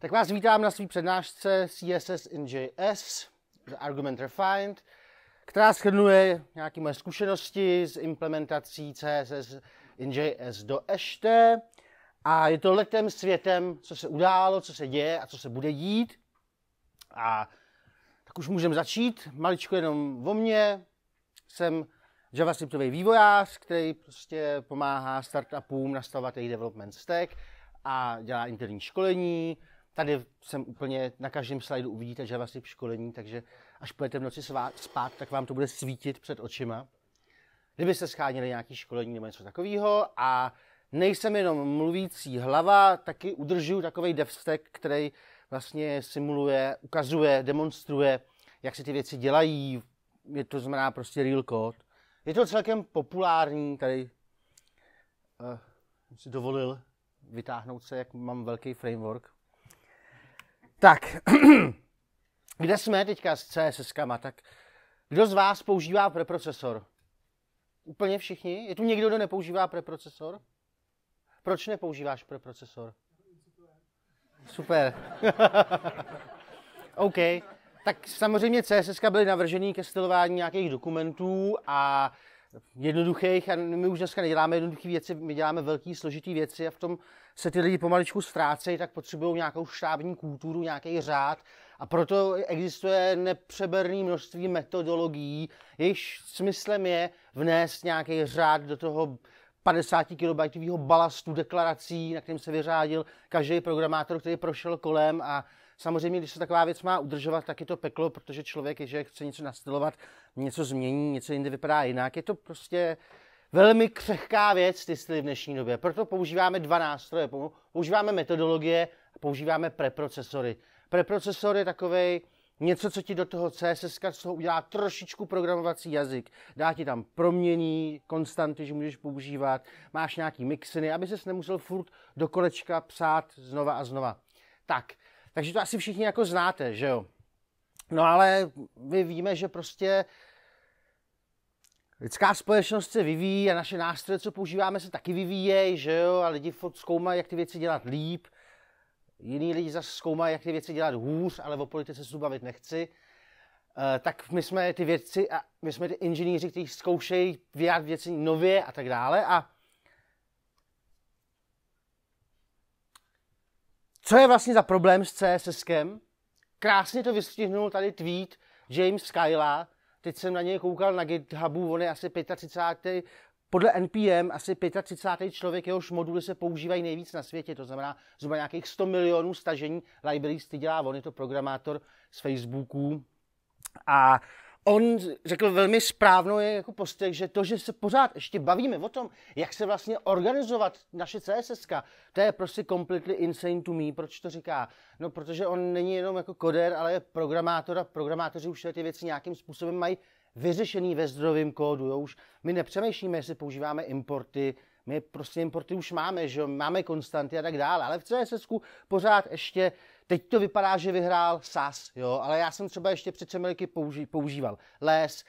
Tak vás vítám na své přednášce CSS in JS, Argument Refined, která shrnuje nějaké moje zkušenosti s implementací CSS in JS do Ešte. A je to letem světem, co se událo, co se děje a co se bude dít. A tak už můžeme začít. Maličko jenom o mně. Jsem JavaScriptový vývojář, který prostě pomáhá startupům nastavovat jejich development stack a dělá interní školení, Tady jsem úplně, na každém slajdu uvidíte JavaScript školení, takže až půjdete v noci spát, tak vám to bude svítit před očima. Kdybyste scháněli nějaké školení nebo něco takového a nejsem jenom mluvící hlava, taky udržuju takový devstek, který vlastně simuluje, ukazuje, demonstruje, jak se ty věci dělají, je to znamená prostě real code. Je to celkem populární, tady uh, si dovolil vytáhnout se, jak mám velký framework. Tak, kde jsme teďka s CSS? Tak kdo z vás používá preprocesor? Úplně všichni? Je tu někdo, kdo nepoužívá preprocesor? Proč nepoužíváš preprocesor? Super. OK. Tak samozřejmě CSS byly navržený ke stylování nějakých dokumentů a jednoduchých a my už dneska neděláme jednoduché věci, my děláme velké, složité věci a v tom se ty lidi pomaličku ztrácejí, tak potřebují nějakou štábní kulturu, nějaký řád a proto existuje nepřeberné množství metodologií, jejichž smyslem je vnést nějaký řád do toho 50 kilobajtového balastu deklarací, na kterém se vyřádil každý programátor, který prošel kolem a Samozřejmě, když se taková věc má udržovat, tak je to peklo, protože člověk, že chce něco nastylovat, něco změní, něco jinde vypadá jinak. Je to prostě velmi křehká věc, ty styly v dnešní době. Proto používáme dva nástroje. Používáme metodologie a používáme preprocesory. Preprocesor je takový něco, co ti do toho CSS z toho udělá trošičku programovací jazyk. Dá ti tam promění, konstanty, že můžeš používat, máš nějaký mixiny, aby ses nemusel furt do kolečka psát znova a znova. Tak, takže to asi všichni jako znáte, že jo. No ale my víme, že prostě lidská společnost se vyvíjí a naše nástroje, co používáme, se taky vyvíjejí, že jo, a lidi zkoumají, jak ty věci dělat líp. Jiní lidi zase zkoumají, jak ty věci dělat hůř, ale o politice se bavit nechci. E, tak my jsme ty věci a my jsme ty inženýři, kteří zkoušejí vyjádřit věci nově a tak dále. A Co je vlastně za problém s CSSkem? Krásně to vystihnul tady tweet James Skyla. Teď jsem na něj koukal na GitHubu, on je asi 35. Podle NPM asi 35. člověk, jehož moduly se používají nejvíc na světě, to znamená zhruba nějakých 100 milionů stažení libraries ty dělá, on je to programátor z Facebooku. A on řekl velmi správnou je jako postih, že to, že se pořád ještě bavíme o tom, jak se vlastně organizovat naše CSS, to je prostě completely insane to me. Proč to říká? No, protože on není jenom jako koder, ale je programátor a programátoři už ty věci nějakým způsobem mají vyřešený ve zdrojovém kódu. Jo? Už my nepřemýšlíme, jestli používáme importy, my prostě importy už máme, že jo? máme konstanty a tak dále, ale v CSS pořád ještě Teď to vypadá, že vyhrál SAS, jo, ale já jsem třeba ještě před třemi roky používal les,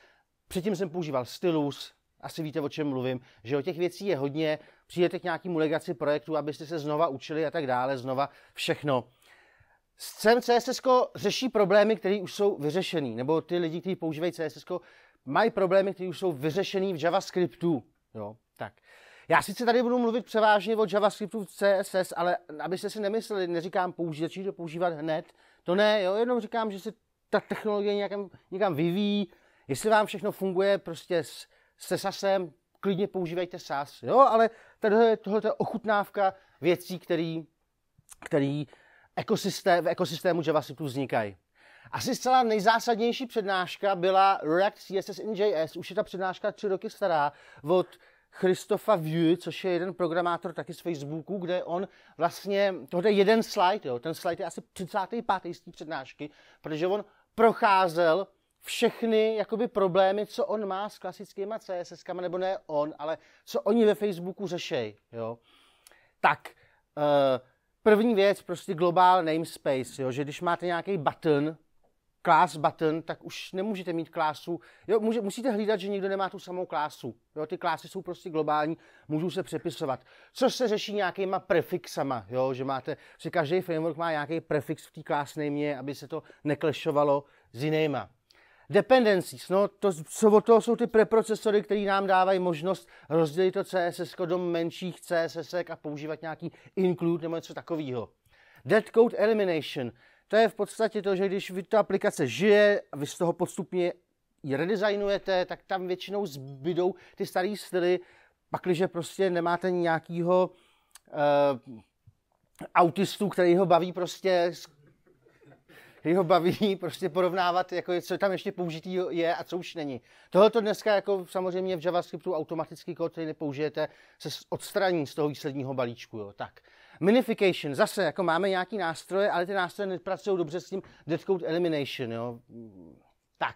předtím jsem používal stylus, asi víte, o čem mluvím, že o těch věcí je hodně, přijdete k nějakému legaci projektu, abyste se znova učili a tak dále, znova všechno. Sem CSS řeší problémy, které už jsou vyřešené, nebo ty lidi, kteří používají CSS, mají problémy, které už jsou vyřešené v JavaScriptu. Jo, tak. Já sice tady budu mluvit převážně o JavaScriptu v CSS, ale abyste si nemysleli, neříkám použít, začít to používat hned. To ne, jo, jenom říkám, že se ta technologie nějakam, někam vyvíjí. Jestli vám všechno funguje prostě s, se SASem, klidně používejte SAS, jo, ale tohle, tohle je ochutnávka věcí, který, který ekosystém, v ekosystému JavaScriptu vznikají. Asi zcela nejzásadnější přednáška byla React CSS in JS, už je ta přednáška tři roky stará, od Christofa Vue, což je jeden programátor taky z Facebooku, kde on vlastně, tohle je jeden slide, jo, ten slide je asi 35. z té přednášky, protože on procházel všechny jakoby problémy, co on má s klasickýma CSS, nebo ne on, ale co oni ve Facebooku řešejí, jo. Tak, uh, první věc, prostě global namespace, jo, že když máte nějaký button, class button, tak už nemůžete mít klásu. Jo, může, musíte hlídat, že nikdo nemá tu samou klásu. Jo, ty klásy jsou prostě globální, můžou se přepisovat. Což se řeší nějakýma prefixama, jo, že máte, že každý framework má nějaký prefix v té class name, aby se to neklešovalo s jinýma. Dependencies, no to, co od toho jsou ty preprocesory, které nám dávají možnost rozdělit to CSS do menších CSS a používat nějaký include nebo něco takového. Dead code elimination. To je v podstatě to, že když vy ta aplikace žije a vy z toho postupně ji redesignujete, tak tam většinou zbydou ty staré styly, pakliže prostě nemáte nějakýho uh, autistu, který ho baví prostě který ho baví prostě porovnávat, jako co tam ještě použitý je a co už není. Tohle to dneska jako samozřejmě v JavaScriptu automatický kód, který nepoužijete, se odstraní z toho výsledního balíčku. Jo. Tak. Minification, zase jako máme nějaký nástroje, ale ty nástroje nepracují dobře s tím dead code elimination. Jo? Tak,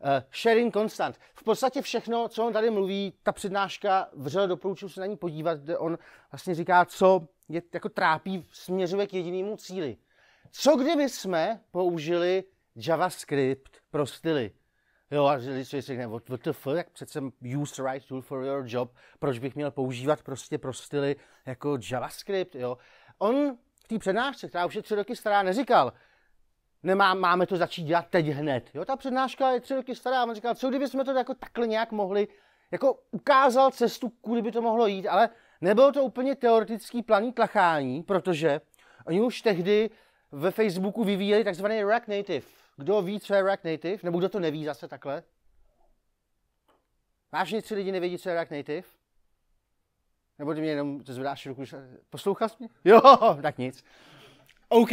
Uh, sharing constant. V podstatě všechno, co on tady mluví, ta přednáška, vřele doporučuji se na ní podívat, kde on vlastně říká, co je jako trápí, směřuje k jedinému cíli. Co kdyby jsme použili JavaScript pro styly? Jo, a že si řekne, what, what the fuck, jak přece use right tool for your job, proč bych měl používat prostě pro styly jako JavaScript, jo. On v té přednášce, která už je tři roky stará, neříkal, nemá, máme to začít dělat teď hned. Jo, ta přednáška je tři roky stará a on říkal, co kdyby jsme to jako takhle nějak mohli, jako ukázal cestu, kudy by to mohlo jít, ale nebylo to úplně teoretický planý tlachání, protože oni už tehdy ve Facebooku vyvíjeli takzvaný React Native, kdo ví, co je React Native? Nebo kdo to neví zase takhle? Vážně tři lidi nevědí, co je React Native? Nebo ty mě jenom zvedáš ruku, posloucháš mě? Jo, tak nic. OK, uh,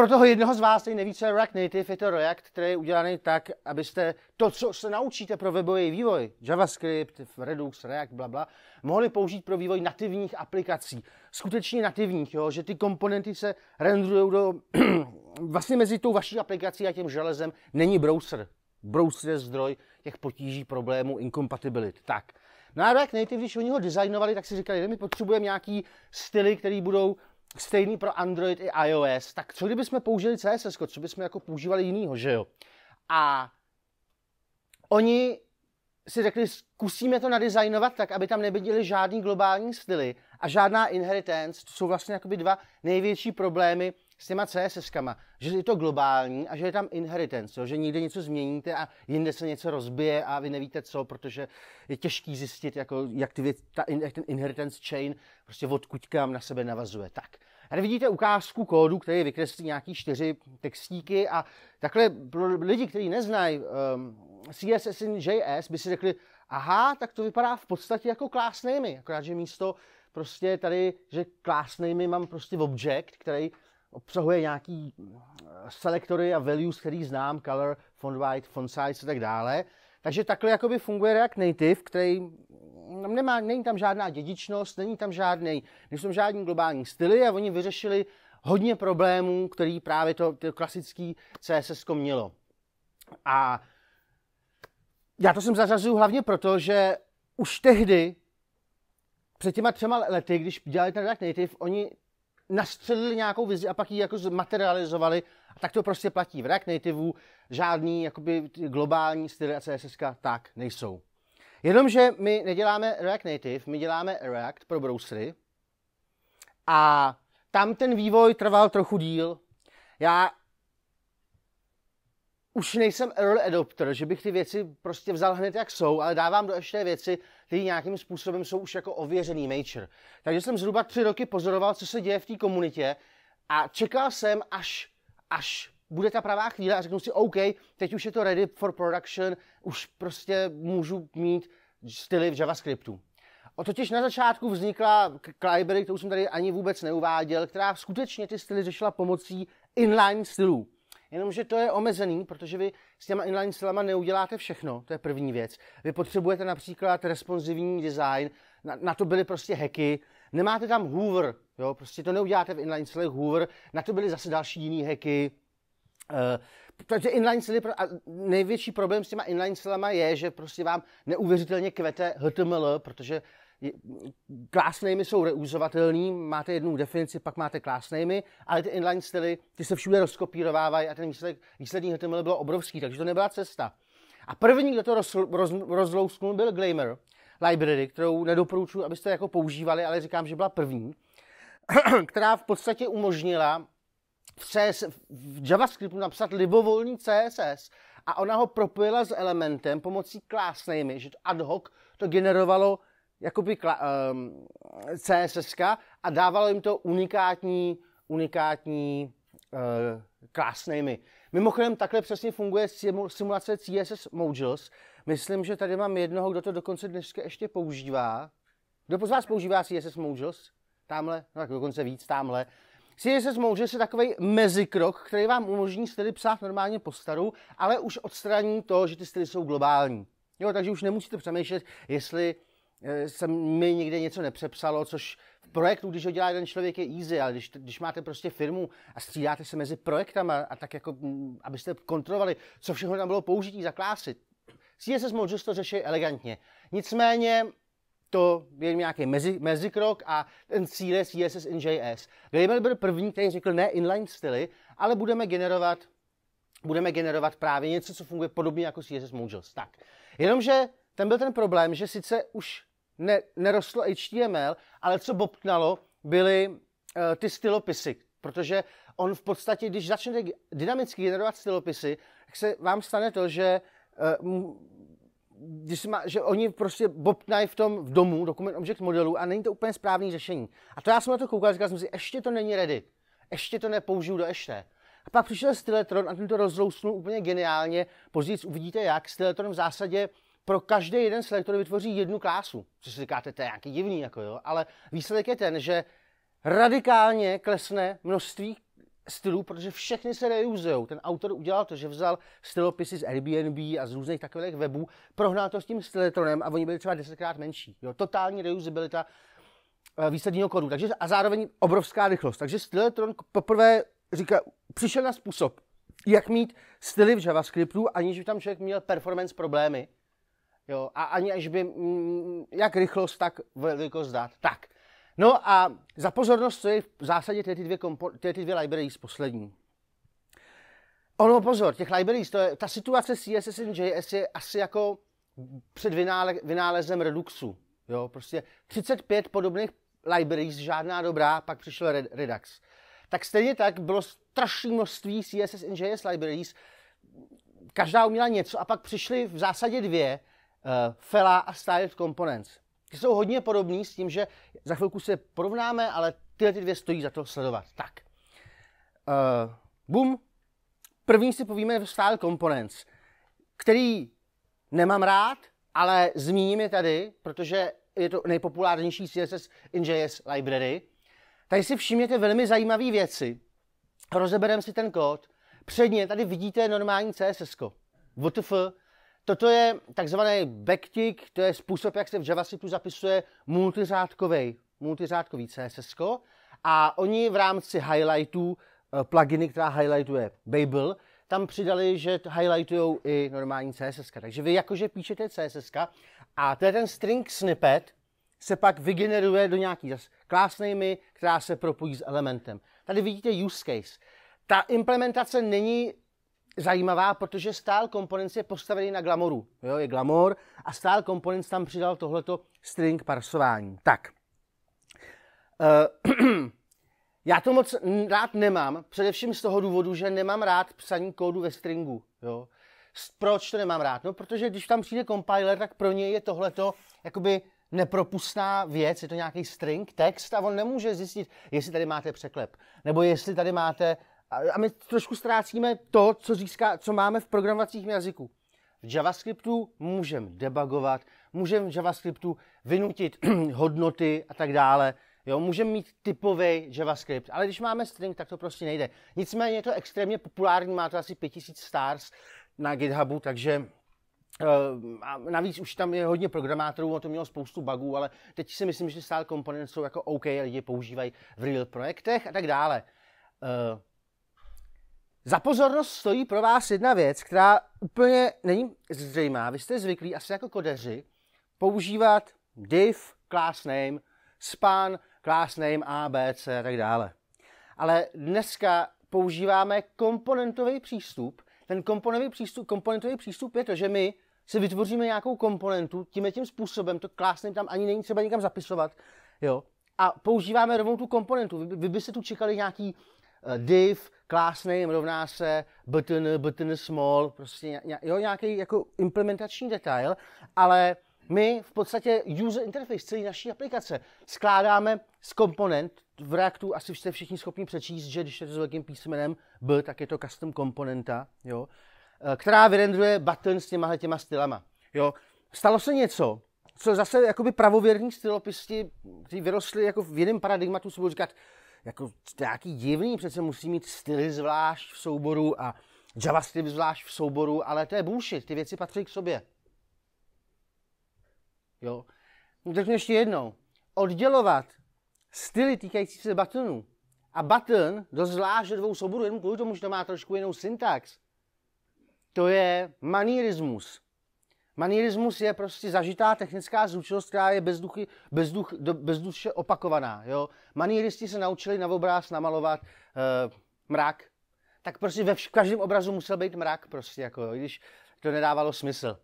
pro toho jednoho z vás, který neví, co je React Native, je to React, který je udělaný tak, abyste to, co se naučíte pro webový vývoj, JavaScript, Redux, React, bla, bla, mohli použít pro vývoj nativních aplikací. Skutečně nativních, jo? že ty komponenty se renderují do... vlastně mezi tou vaší aplikací a tím železem není browser. Browser je zdroj těch potíží, problémů, inkompatibilit. Tak. No a React Native, když oni ho designovali, tak si říkali, že my potřebujeme nějaký styly, které budou stejný pro Android i iOS, tak co kdybychom použili CSS, co bychom jako používali jinýho, že jo? A oni si řekli, zkusíme to nadizajnovat tak, aby tam nebyděli žádný globální styly a žádná inheritance, to jsou vlastně jakoby dva největší problémy s těma CSS-kama, že je to globální a že je tam inheritance, jo? že někde něco změníte a jinde se něco rozbije a vy nevíte co, protože je těžký zjistit, jako, jak, ty, ta, jak ten inheritance chain prostě odkud kam na sebe navazuje. Tak. Tady vidíte ukázku kódu, který vykreslí nějaký čtyři textíky a takhle pro lidi, kteří neznají um, ehm, CSS in JS, by si řekli, aha, tak to vypadá v podstatě jako class name, akorát, že místo prostě tady, že class name mám prostě object, který obsahuje nějaký eh, selektory a values, který znám, color, font white, font size a tak dále. Takže takhle jakoby funguje React Native, který mm, nemá, není tam žádná dědičnost, není tam žádný, nejsou tam globální styly a oni vyřešili hodně problémů, který právě to, to klasický CSS mělo. A já to jsem zařazuju hlavně proto, že už tehdy, před těma třema lety, když dělali ten React Native, oni nastřelili nějakou vizi a pak ji jako zmaterializovali. A tak to prostě platí. V React Nativeu žádný jakoby, globální styly a CSS tak nejsou. Jenomže my neděláme React Native, my děláme React pro browsery a tam ten vývoj trval trochu díl. Já už nejsem early adopter, že bych ty věci prostě vzal hned jak jsou, ale dávám do ještě věci který nějakým způsobem jsou už jako ověřený major. Takže jsem zhruba tři roky pozoroval, co se děje v té komunitě a čekal jsem, až, až bude ta pravá chvíle a řeknu si, OK, teď už je to ready for production, už prostě můžu mít styly v JavaScriptu. O totiž na začátku vznikla library, kterou jsem tady ani vůbec neuváděl, která skutečně ty styly řešila pomocí inline stylů. Jenomže to je omezený, protože vy s těma inline silama neuděláte všechno, to je první věc. Vy potřebujete například responsivní design, na, na to byly prostě heky, nemáte tam hoover, jo, prostě to neuděláte v inline silech hoover, na to byly zase další jiný heky, Uh, eh, takže inline sily, a největší problém s těma inline silama je, že prostě vám neuvěřitelně kvete HTML, protože class namey jsou reuzovatelný, máte jednu definici, pak máte class namey, ale ty inline styly, ty se všude rozkopírovávají a ten výsledek, výsledný HTML byl obrovský, takže to nebyla cesta. A první, kdo to roz, roz, rozlousknul, byl Glamour Library, kterou nedoporučuji, abyste jako používali, ale říkám, že byla první, která v podstatě umožnila v, CS, v JavaScriptu napsat libovolný CSS a ona ho propojila s elementem pomocí class namey, že to ad hoc to generovalo jakoby um, ehm, CSS a dávalo jim to unikátní, unikátní uh, class name. Mimochodem, takhle přesně funguje simulace CSS Modules. Myslím, že tady mám jednoho, kdo to dokonce dneska ještě používá. Kdo z vás používá CSS Modules? Tamhle, no tak dokonce víc, tamhle. CSS Modules je takový mezikrok, který vám umožní styly psát normálně po staru, ale už odstraní to, že ty styly jsou globální. Jo, takže už nemusíte přemýšlet, jestli Eh, se mi někde něco nepřepsalo, což v projektu, když ho dělá jeden člověk, je easy, ale když, když máte prostě firmu a střídáte se mezi projektama a tak jako, mm, abyste kontrolovali, co všechno tam bylo použití za klásy, CSS možnost to řešit elegantně. Nicméně to je nějaký mezi, mezikrok a ten cíl je CSS in JS. Gable byl první, který řekl ne inline styly, ale budeme generovat budeme generovat právě něco, co funguje podobně jako CSS Modules. Tak. Jenomže ten byl ten problém, že sice už ne, nerostlo HTML, ale co bobtnalo, byly uh, ty stylopisy, protože on v podstatě, když začnete dynamicky generovat stylopisy, tak se vám stane to, že uh, když má, že oni prostě bobtnají v tom v domu dokument object modelu a není to úplně správné řešení. A to já jsem na to koukal, říkal jsem si, ještě to není ready, ještě to nepoužiju do ještě. A pak přišel Styletron a ten to rozlousnul úplně geniálně. Později uvidíte jak. Styletron v zásadě uh, pro každý jeden selektor vytvoří jednu klásu. Co si říkáte, to je nějaký divný, jako jo, ale výsledek je ten, že radikálně klesne množství stylů, protože všechny se reuzujou. Ten autor udělal to, že vzal stylopisy z Airbnb a z různých takových webů, prohnal to s tím styletronem a oni byli třeba desetkrát menší. Jo, totální reusabilita eh, výsledního kodu. Takže, a zároveň obrovská rychlost. Takže styletron poprvé říká, přišel na způsob, jak mít styly v JavaScriptu, aniž by tam člověk měl performance problémy, Jo, a ani až by, mm, jak rychlost, tak velikost dát. Tak, no a za pozornost, co je v zásadě ty dvě, kompo, ty dvě libraries poslední. Ono pozor, těch libraries, to je, ta situace CSS in JS je asi jako před vynále, vynálezem Reduxu. Jo, prostě 35 podobných libraries, žádná dobrá, pak přišel Redux. Tak stejně tak bylo strašné množství CSS in JS libraries, každá uměla něco a pak přišly v zásadě dvě, Eh, Fela a Styled Components. Ty jsou hodně podobný s tím, že za chvilku se porovnáme, ale tyhle ty dvě stojí za to sledovat. Tak. Uh, bum. První si povíme v Style Components, který nemám rád, ale zmíním je tady, protože je to nejpopulárnější CSS in JS library. Tady si všimněte velmi zajímavé věci. Rozebereme si ten kód. Předně tady vidíte normální CSS. WTF, Toto je takzvaný backtick, to je způsob, jak se v JavaScriptu zapisuje multiřádkový, multiřádkový CSS. A oni v rámci highlightů, eh, pluginy, která highlightuje Babel, tam přidali, že highlightují i normální CSS. Takže vy jakože píšete CSS a to je ten string snippet, se pak vygeneruje do nějaký class která se propojí s elementem. Tady vidíte use case. Ta implementace není zajímavá, protože stál komponent je postavený na glamoru. Jo, je glamor a stál komponent tam přidal tohleto string parsování. Tak. Uh, já to moc rád nemám, především z toho důvodu, že nemám rád psaní kódu ve stringu. Jo. Proč to nemám rád? No, protože když tam přijde compiler, tak pro něj je tohleto jakoby nepropustná věc, je to nějaký string, text a on nemůže zjistit, jestli tady máte překlep, nebo jestli tady máte a my trošku ztrácíme to, co, říká, co máme v programovacích jazyků. V JavaScriptu můžeme debugovat, můžeme v JavaScriptu vynutit hodnoty a tak dále. Jo, můžeme mít typový JavaScript, ale když máme string, tak to prostě nejde. Nicméně je to extrémně populární, má to asi 5000 stars na GitHubu, takže eh, a navíc už tam je hodně programátorů, ono to mělo spoustu bugů, ale teď si myslím, že stál komponenty jsou jako OK, lidi používají v real projektech a tak dále. Eh, za pozornost stojí pro vás jedna věc, která úplně není zřejmá. Vy jste zvyklí asi jako kodeři používat div, class name, span, class name, A, B, C a tak dále. Ale dneska používáme komponentový přístup. Ten komponentový přístup, komponentový přístup je to, že my si vytvoříme nějakou komponentu, tím tím způsobem, to class name tam ani není třeba nikam zapisovat, jo. A používáme rovnou tu komponentu. Vy, vy byste tu čekali nějaký eh, div, klásným rovná se button, button small, prostě jo, nějaký jako implementační detail, ale my v podstatě user interface celé naší aplikace skládáme z komponent, v Reactu asi jste všichni schopni přečíst, že když je to s velkým písmenem B, tak je to custom komponenta, jo, eh, která vyrendruje button s těma těma stylama. Jo. Stalo se něco, co zase jakoby pravověrní stylopisti, kteří vyrostli jako v jiném paradigmatu, si budou říkat, jako nějaký divný, přece musí mít styly zvlášť v souboru a JavaScript zvlášť v souboru, ale to je bullshit, ty věci patří k sobě. Jo. No tak ještě jednou. Oddělovat styly týkající se buttonů a button do zvlášť do dvou souborů, jenom kvůli tomu, že to má trošku jinou syntax, to je manierismus. Manierismus je prostě zažitá technická zručnost, která je bezduchy, bezduch, bezduše opakovaná. Jo? Manieristi se naučili na obraz namalovat e, mrak. Tak prostě ve vš- každém obrazu musel být mrak, prostě jako, jo, když to nedávalo smysl.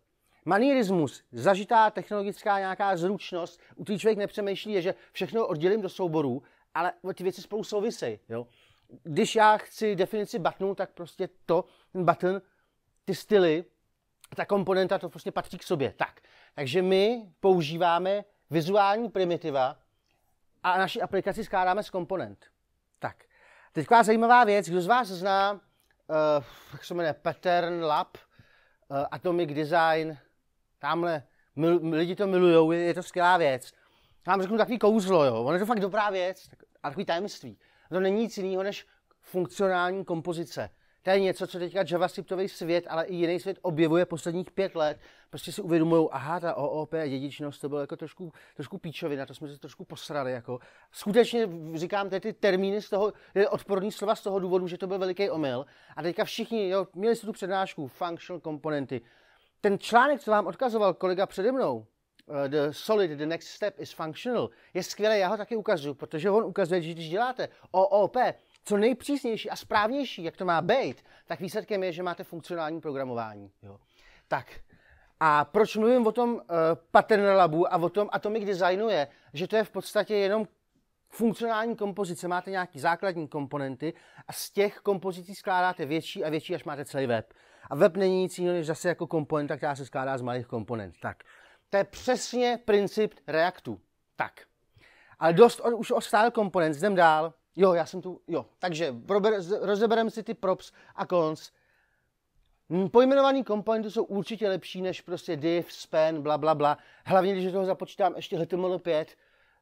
Manierismus, zažitá technologická nějaká zručnost, u těch člověk nepřemýšlí, je, že všechno oddělím do souborů, ale ty věci spolu souvisejí. Jo? Když já chci definici buttonu, tak prostě to, ten button, ty styly, ta komponenta to prostě patří k sobě. Tak. Takže my používáme vizuální primitiva a naši aplikaci skládáme z komponent. Tak. Teď zajímavá věc, kdo z vás zná, uh, jak se jmenuje, Pattern Lab, uh, Atomic Design, tamhle, mil, lidi to milujou, je, je to skvělá věc. Já vám řeknu takový kouzlo, jo, ono je to fakt dobrá věc, tak, a takový tajemství. To není nic jiného než funkcionální kompozice. To je něco, co teďka JavaScriptový svět, ale i jiný svět objevuje posledních pět let. Prostě si uvědomují, aha, ta OOP dědičnost, to bylo jako trošku, trošku píčovina, to jsme se trošku posrali. Jako. Skutečně říkám ty, ty termíny z toho, odporní slova z toho důvodu, že to byl veliký omyl. A teďka všichni, jo, měli jste tu přednášku, functional komponenty. Ten článek, co vám odkazoval kolega přede mnou, eh, The Solid, The Next Step is Functional, je skvělý, já ho taky ukazuju, protože on ukazuje, že když děláte OOP, co nejpřísnější a správnější, jak to má být, tak výsledkem je, že máte funkcionální programování. Jo. Tak, a proč mluvím o tom uh, pattern labu a o tom atomic designu je, že to je v podstatě jenom funkcionální kompozice. Máte nějaký základní komponenty a z těch kompozicí skládáte větší a větší, až máte celý web. A web není nic jiného, než zase jako komponenta, která se skládá z malých komponent. Tak. To je přesně princip Reactu. Tak. Ale dost od, už o style komponent, jdem dál. Jo, já jsem tu, jo. Takže rozebereme si ty props a cons. Hm, pojmenovaný komponenty jsou určitě lepší než prostě div, span, bla, bla, bla. Hlavně, když do toho započítám ještě HTML5.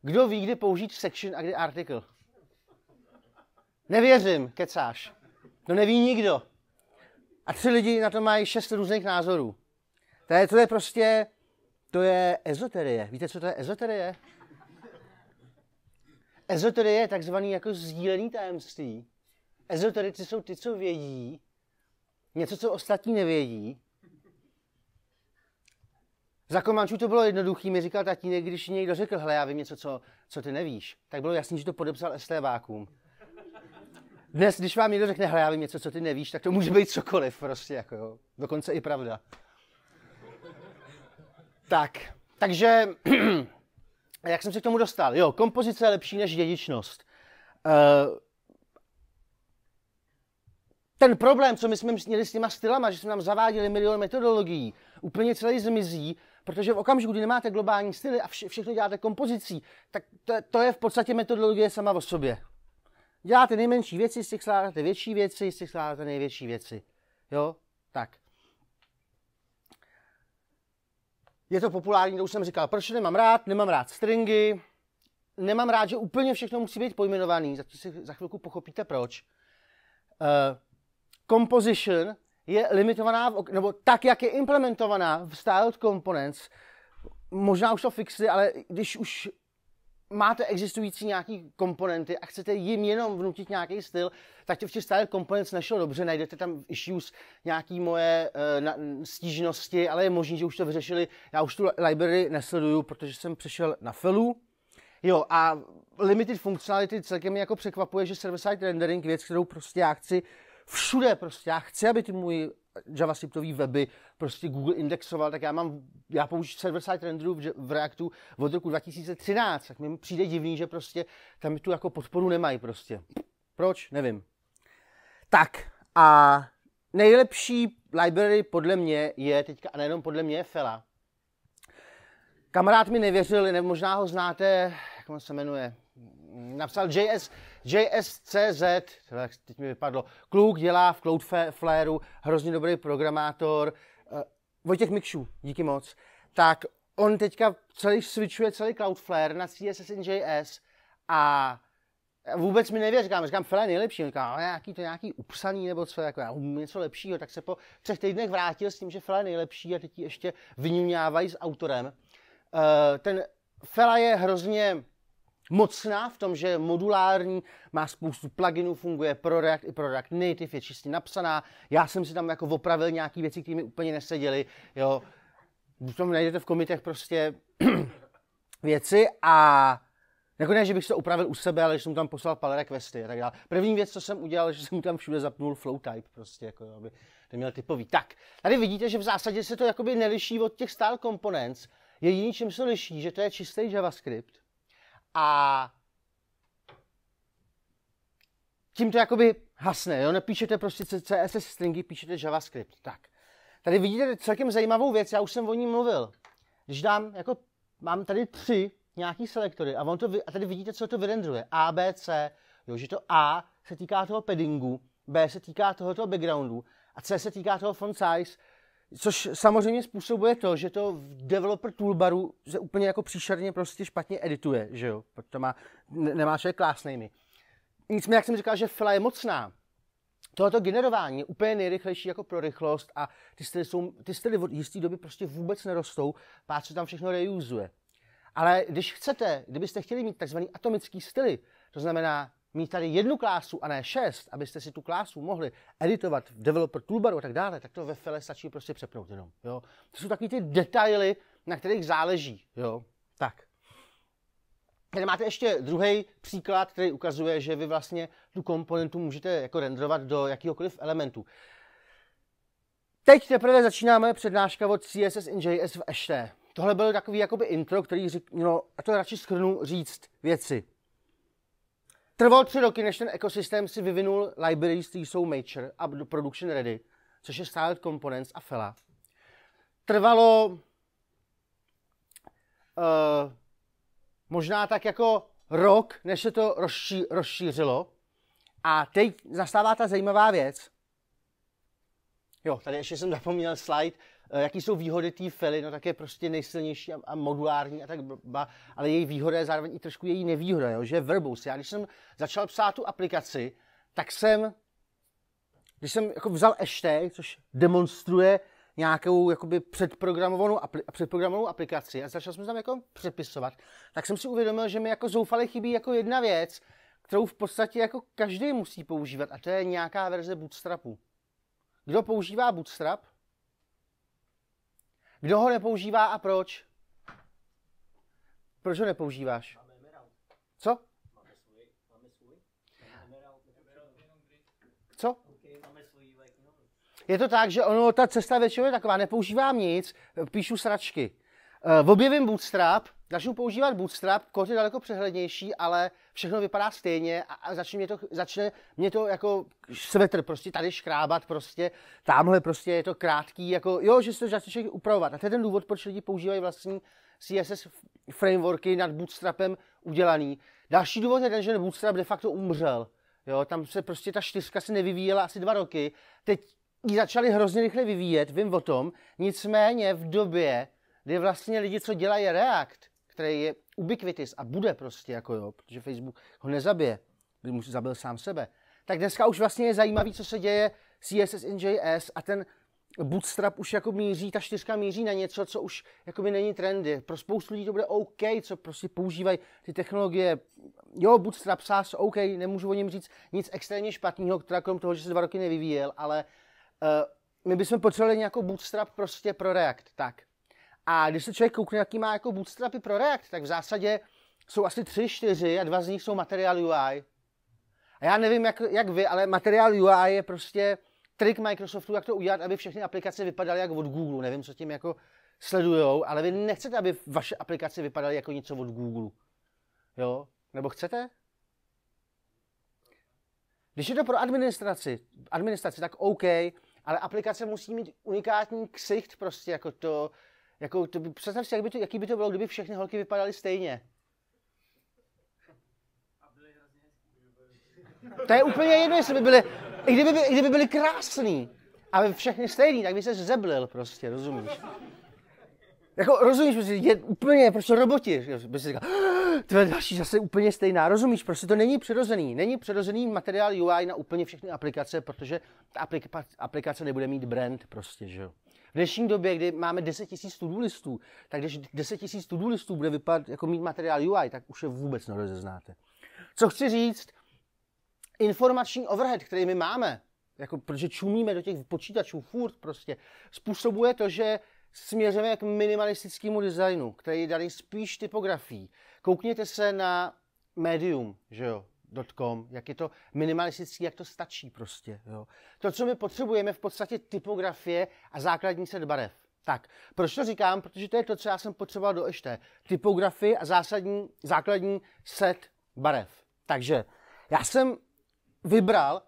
Kdo ví, kdy použít section a kdy article? Nevěřím, kecáš. To neví nikdo. A tři lidi na to mají šest různých názorů. To je, to je prostě, to je ezoterie. Víte, co to je ezoterie? Ezoterie je takzvaný jako sdílený tajemství. Ezoterici jsou ty, co vědí něco, co ostatní nevědí. Za Komančů to bylo jednoduchý, mi říkal tatínek, když někdo řekl, hele, já vím něco, co, co ty nevíš, tak bylo jasný, že to podepsal STBákům. Dnes, když vám někdo řekne, hele, já vím něco, co ty nevíš, tak to může být cokoliv prostě, jako jo. Dokonce i pravda. Tak, takže jak jsem se k tomu dostal? Jo, kompozice je lepší než dědičnost. Uh, ten problém, co my jsme měli s těma stylama, že jsme nám zaváděli milion metodologií, úplně celý zmizí, protože v okamžiku, kdy nemáte globální styly a vše, všechno děláte kompozicí, tak to, to je v podstatě metodologie sama o sobě. Děláte nejmenší věci, z těch skládáte větší věci, z těch skládáte největší věci. Jo? Tak. Je to populární, to už jsem říkal. Proč nemám rád? Nemám rád stringy, nemám rád, že úplně všechno musí být pojmenovaný, za to si za chvilku pochopíte proč. Uh, composition je limitovaná, v, nebo tak, jak je implementovaná v styled components, možná už to fixy, ale když už máte existující nějaký komponenty a chcete jim jenom vnutit nějaký styl, tak to v těch stylech komponent nešlo dobře, najdete tam issues, nějaký moje uh, na, stížnosti, ale je možné, že už to vyřešili. Já už tu library nesleduju, protože jsem přešel na Felu. Jo, a limited functionality celkem mě jako překvapuje, že server-side rendering věc, kterou prostě já chci všude, prostě já chci, aby ty můj javascriptové weby prostě Google indexoval, tak já mám, já použiju server-side renderu v, v Reactu od roku 2013, tak mi přijde divný, že prostě tam tu jako podporu nemají prostě. Proč? Nevím. Tak a nejlepší library podle mě je teďka, a nejenom podle mě, je Fela. Kamarád mi nevěřil, ne, možná ho znáte, jak on se jmenuje, napsal JS JSCZ, tak teď mi vypadlo, kluk dělá v Cloudflareu, hrozně dobrý programátor, eh, Vojtěch Mikšů, díky moc, tak on teďka celý switchuje celý Cloudflare na CSS in JS a vůbec mi nevěří, říkám, říkám, Fela je nejlepší, on říká, nějaký to nějaký upsaný nebo co, jako já umím něco lepšího, tak se po třech týdnech vrátil s tím, že Fela je nejlepší a teď ještě vyňuňávají s autorem. Uh, ten Fela je hrozně mocná v tom, že je modulární, má spoustu pluginů, funguje pro React i pro React Native, je čistě napsaná. Já jsem si tam jako opravil nějaké věci, které mi úplně neseděly. Jo. V tam najdete v komitech prostě věci a jako ne, že bych to upravil u sebe, ale že jsem tam poslal pal requesty a tak dále. První věc, co jsem udělal, že jsem tam všude zapnul flow type, prostě, jako, aby to měl typový. Tak, tady vidíte, že v zásadě se to jakoby neliší od těch stál components. Jediný, čím se liší, že to je čistý JavaScript, a tím to jakoby hasne, jo? nepíšete prostě CSS stringy, píšete JavaScript. Tak. Tady vidíte celkem zajímavou věc, já už jsem o ní mluvil. Když dám, jako, mám tady tři nějaký selektory a, on to, a tady vidíte, co to vyrendruje. A, B, C, jo, že to A se týká toho paddingu, B se týká tohoto backgroundu a C se týká toho font size, Což samozřejmě způsobuje to, že to v developer toolbaru se úplně jako příšerně prostě špatně edituje, že jo? Proto má, nemá člověk class Nicméně, jak jsem říkal, že fila je mocná. Tohoto generování je úplně nejrychlejší jako pro rychlost a ty styly, jsou, ty styly od jisté doby prostě vůbec nerostou, páč se tam všechno reuzuje. Ale když chcete, kdybyste chtěli mít takzvaný atomický styly, to znamená mít tady jednu klásu a ne šest, abyste si tu klásu mohli editovat v developer toolbaru a tak dále, tak to ve file stačí prostě přepnout jenom. Jo? To jsou takový ty detaily, na kterých záleží. Jo? Tak. Tady máte ještě druhý příklad, který ukazuje, že vy vlastně tu komponentu můžete jako renderovat do jakýhokoliv elementu. Teď teprve začínáme přednáška od CSS in JS v Ešte. Tohle byl takový jakoby intro, který řík, no, a to radši schrnu říct věci. Trvalo tři roky, než ten ekosystém si vyvinul libraries, které jsou mature a production ready, což je Styled Components a Fela. Trvalo uh, možná tak jako rok, než se to rozší, rozšířilo. A teď nastává ta zajímavá věc. Jo, tady ještě jsem zapomněl slide. Eh, jaký jsou výhody té Fely, no tak je prostě nejsilnější a, a modulární a tak, ale její výhoda je zároveň i trošku její nevýhoda, jo, že je verbose. Já když jsem začal psát tu aplikaci, tak jsem, když jsem jako vzal ešte, což demonstruje nějakou jakoby předprogramovanou, apli- předprogramovanou aplikaci a začal jsem tam jako přepisovat, tak jsem si uvědomil, že mi jako zoufale chybí jako jedna věc, kterou v podstatě jako každý musí používat a to je nějaká verze Bootstrapu. Kdo používá Bootstrap, kdo ho nepoužívá a proč? Proč ho nepoužíváš? Co? Co? Je to tak, že ono, ta cesta většinou je taková, nepoužívám nic, píšu sračky. Eh, objevím Bootstrap, Začnu používat Bootstrap, kód je daleko přehlednější, ale všechno vypadá stejně a, a začne, mě to, začne mě to jako svetr prostě tady škrábat prostě, tamhle prostě je to krátký, jako jo, že se to začne upravovat. A to je ten důvod, proč lidi používají vlastní CSS frameworky nad Bootstrapem udělaný. Další důvod je ten, že Bootstrap de facto umřel. Jo, tam se prostě ta čtyřka se nevyvíjela asi dva roky. Teď ji začali hrozně rychle vyvíjet, vím o tom. Nicméně v době, kdy vlastně lidi, co dělají React, který je ubiquitis a bude prostě, jako jo, protože Facebook ho nezabije, by mu zabil sám sebe, tak dneska už vlastně je zajímavý, co se děje CSS in JS a ten Bootstrap už jako míří, ta čtyřka míří na něco, co už jako by není trendy. Pro spoustu lidí to bude OK, co prostě používají ty technologie. Jo, Bootstrap, SAS, OK, nemůžu o něm říct nic extrémně špatného, která krom toho, že se dva roky nevyvíjel, ale uh, my bychom potřebovali nějakou Bootstrap prostě pro React, tak. A když se člověk koukne, jaký má jako bootstrapy pro React, tak v zásadě jsou asi tři, čtyři a dva z nich jsou materiál UI. A já nevím, jak, jak vy, ale materiál UI je prostě trik Microsoftu, jak to udělat, aby všechny aplikace vypadaly jako od Google. Nevím, co tím jako sledujou, ale vy nechcete, aby vaše aplikace vypadaly jako něco od Google. Jo? Nebo chcete? Když je to pro administraci, administraci, tak OK, ale aplikace musí mít unikátní ksicht prostě, jako to, jako, to by, představ si, jak by to, jaký by to bylo, kdyby všechny holky vypadaly stejně. To je úplně jedno, jestli by byly, i kdyby, by, i kdyby byly krásný a všechny stejný, tak by se zeblil prostě, rozumíš? Jako, rozumíš, prostě, je úplně, prostě roboti, by si říkal, ah, to je další zase úplně stejná, rozumíš, prostě to není přirozený, není přirozený materiál UI na úplně všechny aplikace, protože ta aplikace nebude mít brand prostě, že jo. V dnešní době, kdy máme 10 000 to listů, tak když 10 000 to listů bude vypadat jako mít materiál UI, tak už je vůbec nerozeznáte. Co chci říct, informační overhead, který my máme, jako protože čumíme do těch počítačů furt prostě, způsobuje to, že směřujeme k minimalistickému designu, který je daný spíš typografií. Koukněte se na Medium, že jo, Com, jak je to minimalistický, jak to stačí prostě. Jo. To, co my potřebujeme, v podstatě typografie a základní set barev. Tak, proč to říkám? Protože to je to, co já jsem potřeboval do ještě. typografie a zásadní, základní set barev. Takže já jsem vybral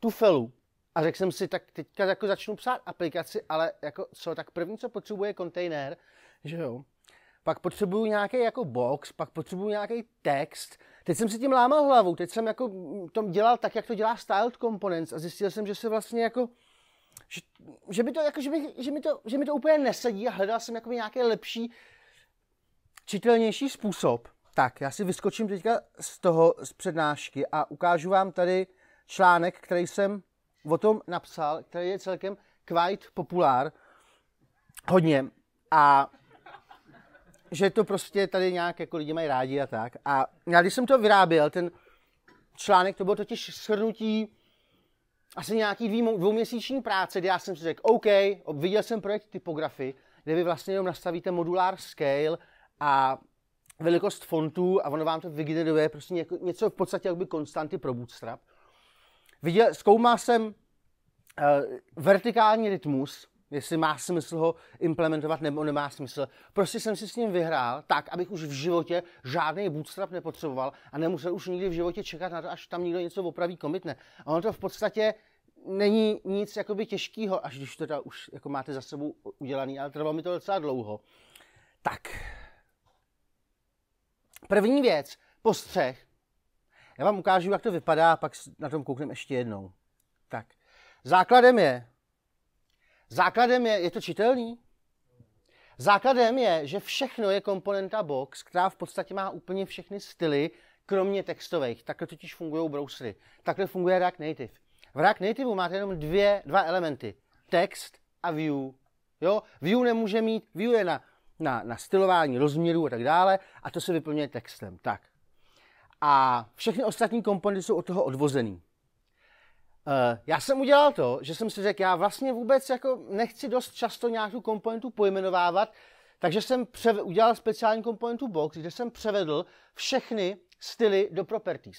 tu felu a řekl jsem si, tak teďka jako začnu psát aplikaci, ale jako co, tak první, co potřebuje je kontejner, že jo. Pak potřebuju nějaký jako box, pak potřebuju nějaký text, Teď jsem si tím lámal hlavu, teď jsem jako tom dělal tak, jak to dělá Styled Components a zjistil jsem, že se vlastně jako že, že, by to, jako, že, by, že, mi to, že mi to úplně nesedí a hledal jsem jako nějaký lepší, čitelnější způsob. Tak, já si vyskočím teďka z toho, z přednášky a ukážu vám tady článek, který jsem o tom napsal, který je celkem quite populár, hodně. A že to prostě tady nějak jako lidi mají rádi a tak. A já když jsem to vyráběl, ten článek, to bylo totiž shrnutí asi nějaký dvou, dvouměsíční práce, kde já jsem si řekl, OK, viděl jsem projekt typografy, kde vy vlastně jenom nastavíte modulár scale a velikost fontů a ono vám to vygeneruje prostě něco, něco v podstatě jakoby konstanty pro Bootstrap. Viděl, zkoumal jsem uh, vertikální rytmus, jestli má smysl ho implementovat nebo nemá smysl. Prostě jsem si s ním vyhrál tak, abych už v životě žádný bootstrap nepotřeboval a nemusel už nikdy v životě čekat na to, až tam někdo něco opraví, komitne. A ono to v podstatě není nic jakoby těžkého, až když to teda už jako máte za sebou udělaný, ale trvalo mi to docela dlouho. Tak. První věc, postřeh. Já vám ukážu, jak to vypadá, pak na tom koukneme ještě jednou. Tak. Základem je, Základem je, je to čitelný? Základem je, že všechno je komponenta box, která v podstatě má úplně všechny styly, kromě textových. Takhle totiž fungují browsery. Takhle funguje React Native. V React Native máte jenom dvě, dva elementy. Text a view. Jo? View nemůže mít, view je na, na, na stylování rozměrů a tak dále a to se vyplňuje textem. Tak. A všechny ostatní komponenty jsou od toho odvozený. Eh, já jsem udělal to, že jsem si řekl, já vlastně vůbec jako nechci dost často nějakou komponentu pojmenovávat, takže jsem udělal speciální komponentu box, kde jsem převedl všechny styly do properties.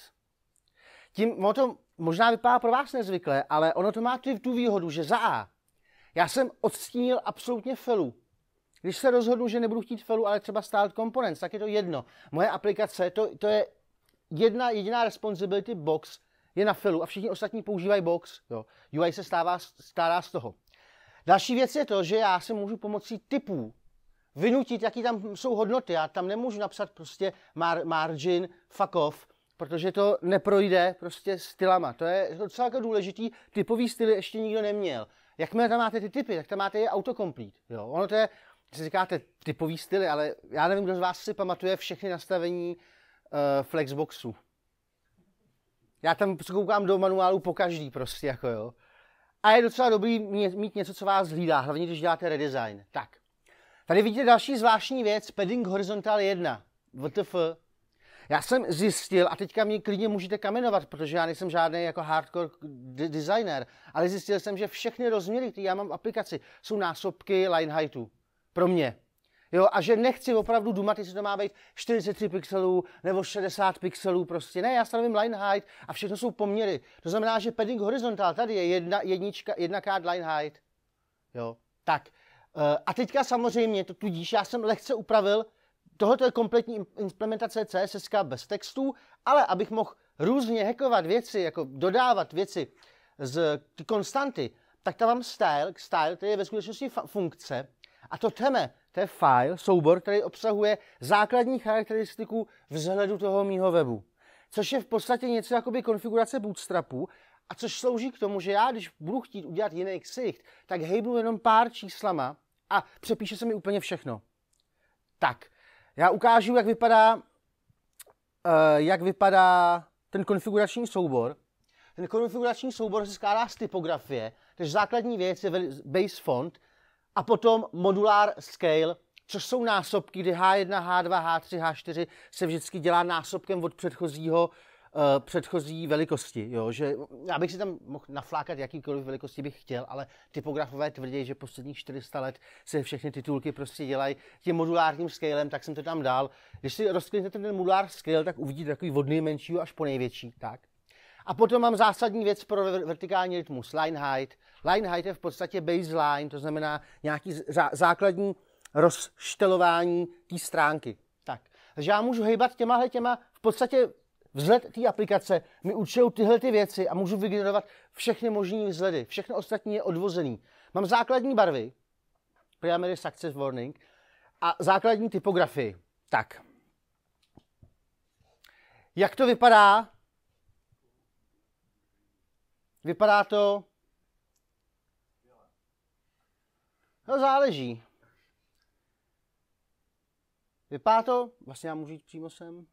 Tím ono to možná vypadá pro vás nezvykle, ale ono to má tu, tu výhodu, že za A já jsem odstínil absolutně felu. Když se rozhodnu, že nebudu chtít felu, ale třeba stát components, tak je to jedno. Moje aplikace, to, to je jedna jediná responsibility box, je na filu a všichni ostatní používají box. Jo. UI se stává, stává z toho. Další věc je to, že já si můžu pomocí typů vynutit, jaký tam jsou hodnoty. Já tam nemůžu napsat prostě mar, margin, fuck off, protože to neprojde prostě stylama. To je docela jako důležitý. Typový styly ještě nikdo neměl. Jakmile tam máte ty typy, tak tam máte je autocomplete. Jo. Ono to je, si říkáte typový styly, ale já nevím, kdo z vás si pamatuje všechny nastavení uh, Flexboxu. Já tam koukám do manuálu po každý prostě, jako jo. A je docela dobrý mít něco, co vás hlídá, hlavně když děláte redesign. Tak. Tady vidíte další zvláštní věc, padding horizontal 1. WTF. Já jsem zjistil, a teďka mě klidně můžete kamenovat, protože já nejsem žádný jako hardcore designer, ale zjistil jsem, že všechny rozměry, které já mám v aplikaci, jsou násobky line heightu. Pro mě. Jo, a že nechci opravdu dumat, jestli to má být 43 pixelů nebo 60 pixelů, prostě ne, já stanovím line height a všechno jsou poměry. To znamená, že padding horizontál tady je jedna, jednička, jedna card line height. Jo, tak. Eh, a teďka samozřejmě, to tudíž já jsem lehce upravil, tohle je kompletní implementace CSS bez textů, ale abych mohl různě hackovat věci, jako dodávat věci z ty konstanty, tak tam mám style, style, to je ve skutečnosti funkce, a to teme to je file, soubor, který obsahuje základní charakteristiku vzhledu toho mýho webu. Což je v podstatě něco jako konfigurace bootstrapu, a což slouží k tomu, že já, když budu chtít udělat jiný ksicht, tak hejbu jenom pár číslama a přepíše se mi úplně všechno. Tak, já ukážu, jak vypadá, uh, jak vypadá ten konfigurační soubor. Ten konfigurační soubor se skládá z typografie, takže základní věc je base font, a potom modulár scale, což jsou násobky, kdy H1, H2, H3, H4 se vždycky dělá násobkem od předchozího uh, předchozí velikosti. Jo? Že, já bych si tam mohl naflákat jakýkoliv velikosti bych chtěl, ale typografové tvrdí, že posledních 400 let se všechny titulky prostě dělají tím modulárním scalem, tak jsem to tam dal. Když si rozkliknete ten modulár scale, tak uvidíte takový od nejmenšího až po největší. Tak. A potom mám zásadní věc pro vertikální rytmus, line height. Line height je v podstatě baseline, to znamená nějaký zá- základní rozštelování té stránky. Tak. Takže já můžu hejbat těma těma, v podstatě vzhled té aplikace mi určují tyhle ty věci a můžu vygenerovat všechny možné vzhledy. Všechno ostatní je odvozený. Mám základní barvy, primary success warning, a základní typografii. Tak. Jak to vypadá Vypadá to... No záleží. Vypadá to... Vlastně já můžu jít přímo sem.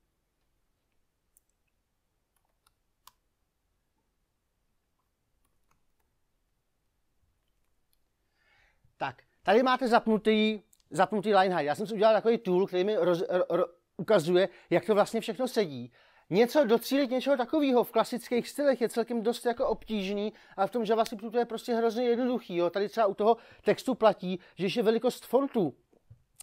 Tak, tady máte zapnutý, zapnutý line height. Já jsem si udělal takový tool, který mi roz, ro, ro, ukazuje, jak to vlastně všechno sedí něco docílit něčeho takového v klasických stylech je celkem dost jako obtížný a v tom JavaScriptu to je prostě hrozně jednoduchý. Jo. Tady třeba u toho textu platí, že je velikost fontu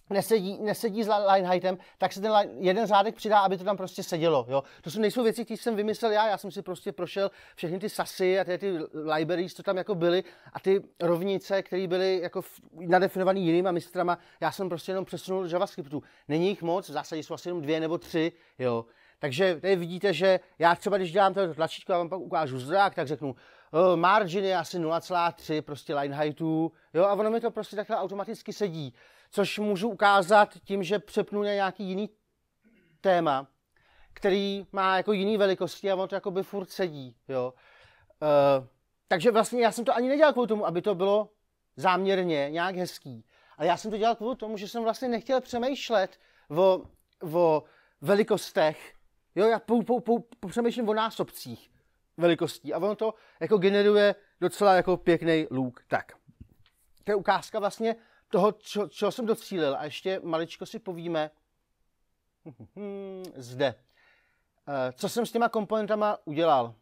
nesedí, nesedí s line heightem, tak se ten line, jeden řádek přidá, aby to tam prostě sedělo. Jo? To jsou, nejsou věci, které jsem vymyslel já, já jsem si prostě prošel všechny ty sasy a ty, ty libraries, co tam jako byly a ty rovnice, které byly jako nadefinované jinýma mistrama, já jsem prostě jenom přesunul JavaScriptu. Není jich moc, v zásadě jsou asi jenom dvě nebo tři, jo. Takže tady vidíte, že já třeba, když dělám to tlačítko, já vám pak ukážu zrak, tak řeknu, eh, margin je asi 0,3 prostě line heightu, jo, a ono mi to prostě takhle automaticky sedí, což můžu ukázat tím, že přepnu na nějaký jiný téma, který má jako jiný velikosti a ono to by furt sedí, jo. Uh, takže vlastně já jsem to ani nedělal kvůli tomu, aby to bylo záměrně nějak hezký. Ale já jsem to dělal kvůli tomu, že jsem vlastně nechtěl přemýšlet o, o velikostech Jo, já pou, pou, pou, přemýšlím o násobcích velikostí a ono to jako generuje docela jako pěkný lůk. Tak, to je ukázka vlastně toho, čo, čeho jsem docílil. A ještě maličko si povíme zde. Eh, co jsem s těma komponentama udělal?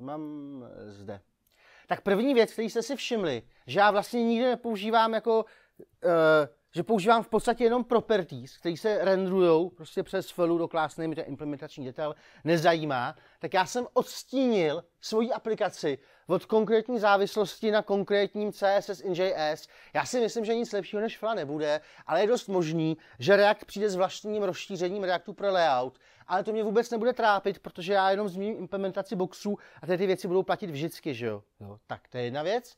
mám eh, zde. Tak první věc, který jste si všimli, že já vlastně nikdy nepoužívám jako uh, že používám v podstatě jenom properties, které se renderují prostě přes felu do class mi to implementační detail, nezajímá, tak já jsem odstínil svoji aplikaci od konkrétní závislosti na konkrétním CSS in JS. Já si myslím, že nic lepšího než fla nebude, ale je dost možný, že React přijde s vlastním rozšířením Reactu pro layout, ale to mě vůbec nebude trápit, protože já jenom zmíním implementaci boxů a ty, ty věci budou platit vždycky, že jo? jo tak to je jedna věc.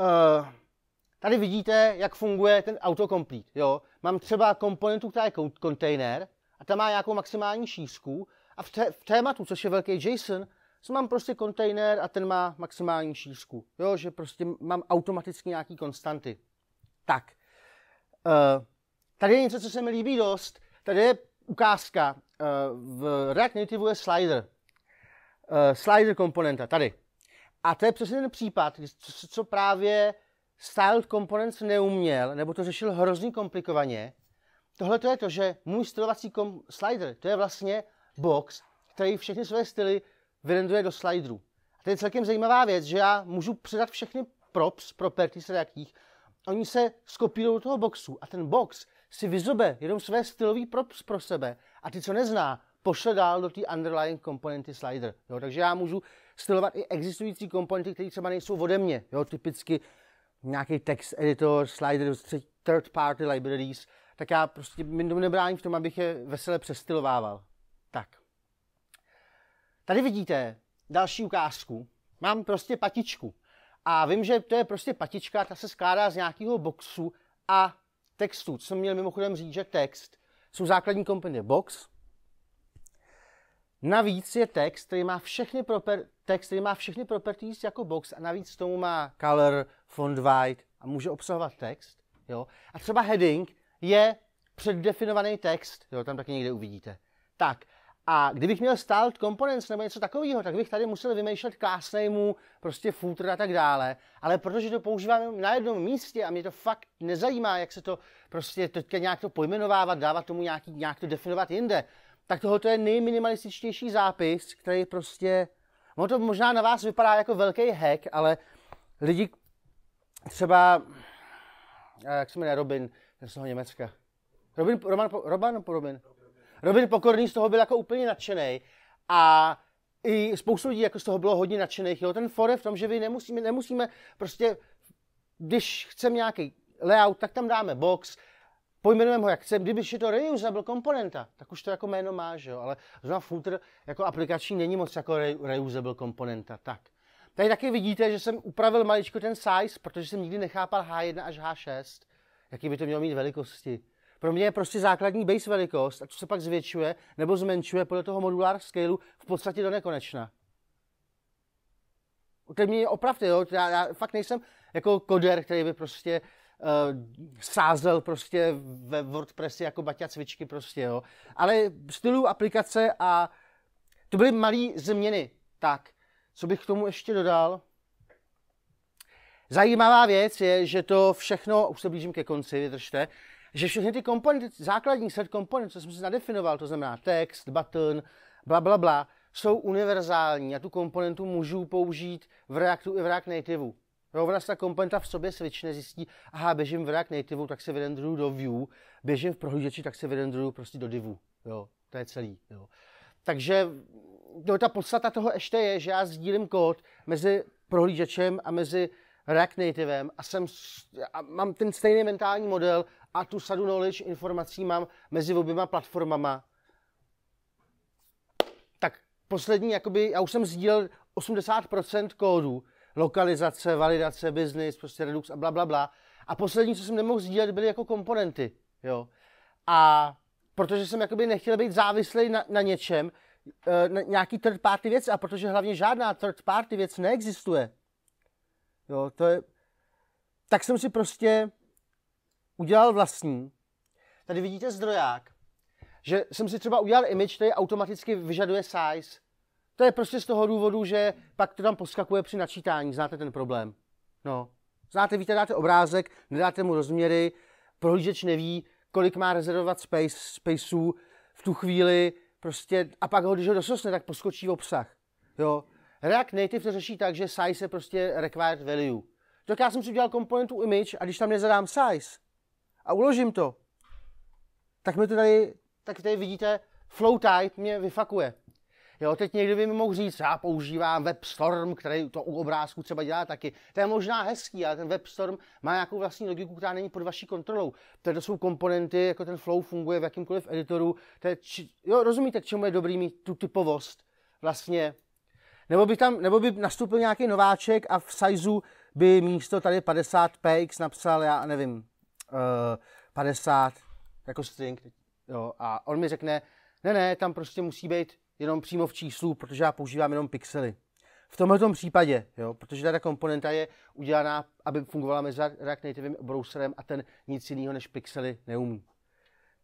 Uh, Tady vidíte, jak funguje ten autocomplete. Jo? Mám třeba komponentu, která je kontejner a ta má nějakou maximální šířku a v, té, v tématu, což je velký JSON, mám prostě kontejner a ten má maximální šířku. Jo, že prostě mám automaticky nějaký konstanty. Tak, uh, tady je něco, co se mi líbí dost. Tady je ukázka. Uh, v React Native je slider. Uh, slider komponenta, tady. A to je přesně ten případ, co, co právě styled components neuměl, nebo to řešil hrozně komplikovaně. Tohle to je to, že můj stylovací kom- slider, to je vlastně box, který všechny své styly vyrenduje do sliderů. A to je celkem zajímavá věc, že já můžu předat všechny props, properties jakých oni se skopírují do toho boxu a ten box si vyzobe jenom své stylový props pro sebe a ty, co nezná, pošle dál do té underlying komponenty slider. Jo, takže já můžu stylovat i existující komponenty, které třeba nejsou ode mě. Jo, typicky nějaký text editor, slider, third party libraries, tak já prostě mi nebráním v tom, abych je vesele přestylovával. Tak. Tady vidíte další ukázku. Mám prostě patičku. A vím, že to je prostě patička, ta se skládá z nějakého boxu a textu. Co jsem měl mimochodem říct, že text jsou základní komponenty box. Navíc je text, který má všechny proper, text, který má všechny properties jako box a navíc k tomu má color, font white a může obsahovat text. Jo? A třeba heading je předdefinovaný text, jo, tam taky někde uvidíte. Tak, a kdybych měl styled components nebo něco takového, tak bych tady musel vymýšlet class nameu, prostě footer a tak dále. Ale protože to používám na jednom místě a mě to fakt nezajímá, jak se to prostě teďka nějak to pojmenovávat, dávat tomu nějaký, nějak to definovat jinde, tak tohoto je nejminimalističtější zápis, který prostě Ono to možná na vás vypadá jako velký hack, ale lidi třeba, eh, jak se jmenuje Robin, z toho Německa. Robin, Roman, Roman, Robin. Robin Pokorný z toho byl jako úplně nadšený a i spoustu lidí jako z toho bylo hodně nadšených. Jo, ten fore v tom, že vy nemusíme, nemusíme prostě, když chceme nějaký layout, tak tam dáme box, pojmenujeme ho jak chceme, kdyby si to reusable komponenta, tak už to jako jméno má, že jo? ale zrovna footer jako aplikační není moc jako re, reusable komponenta, tak. Tady taky vidíte, že jsem upravil maličko ten size, protože jsem nikdy nechápal H1 až H6, jaký by to mělo mít velikosti. Pro mě je prostě základní base velikost, a to se pak zvětšuje nebo zmenšuje podle toho modular scaleu v podstatě do nekonečna. Teď mě opravte, jo, já, já fakt nejsem jako koder, který by prostě Eh, sázel prostě ve WordPressi jako baťa cvičky prostě, jo. Ale stylu aplikace a to byly malé změny. Tak, co bych k tomu ještě dodal? Zajímavá věc je, že to všechno, už se blížím ke konci, vydržte, že všechny ty komponenty, základní set komponent, co jsem si nadefinoval, to znamená text, button, bla, bla, bla, jsou univerzální a tu komponentu můžu použít v Reactu i v React Nativeu. Rovna no, se ta komponenta v sobě svične, zjistí, aha, běžím v React Native, tak se vyrendruju do view běžím v prohlížeči, tak se vyrendruju prostě do Divu. Jo, to je celý. Jo. Takže no, ta podstata toho ještě je, že já sdílím kód mezi prohlížečem a mezi React Native a, jsem, a mám ten stejný mentální model a tu sadu knowledge informací mám mezi oběma platformama. Tak poslední, jakoby, já už jsem sdílel 80% kódu, lokalizace, validace, business, prostě Redux a bla, bla, bla. A poslední, co jsem nemohl sdílet, byly jako komponenty, jo. A protože jsem jakoby nechtěl být závislý na, na něčem, eh, na nějaký third party věc, a protože hlavně žádná third party věc neexistuje, jo, to je, tak jsem si prostě udělal vlastní. Tady vidíte zdroják, že jsem si třeba udělal image, který automaticky vyžaduje size, to je prostě z toho důvodu, že pak to tam poskakuje při načítání. Znáte ten problém? No. Znáte, víte, dáte obrázek, nedáte mu rozměry, prohlížeč neví, kolik má rezervovat space, spaceů v tu chvíli, prostě, a pak ho, když ho dososne, tak poskočí v obsah. Jo. React Native to řeší tak, že size je prostě required value. Tak já jsem si udělal komponentu image a když tam nezadám size a uložím to, tak mi to tady, tak tady vidíte, flow type mě vyfakuje. Jo, teď někdo by mi mohl říct, já používám WebStorm, který to u obrázku třeba dělá taky. To je možná hezký, ale ten WebStorm má nějakou vlastní logiku, která není pod vaší kontrolou. To jsou komponenty, jako ten flow funguje v jakýmkoliv editoru. To je, či, jo, rozumíte, k čemu je dobrý mít tu typovost vlastně. Nebo by, tam, nebo by nastoupil nějaký nováček a v sizeu by místo tady 50px napsal, já nevím, uh, eh, 50 jako string. Jo, a on mi řekne, ne, ne, tam prostě musí být jenom přímo v číslu, protože já používám jenom pixely. V tomto případě, jo, protože ta komponenta je udělaná, aby fungovala mezi React Native browserem a ten nic jiného než pixely neumí.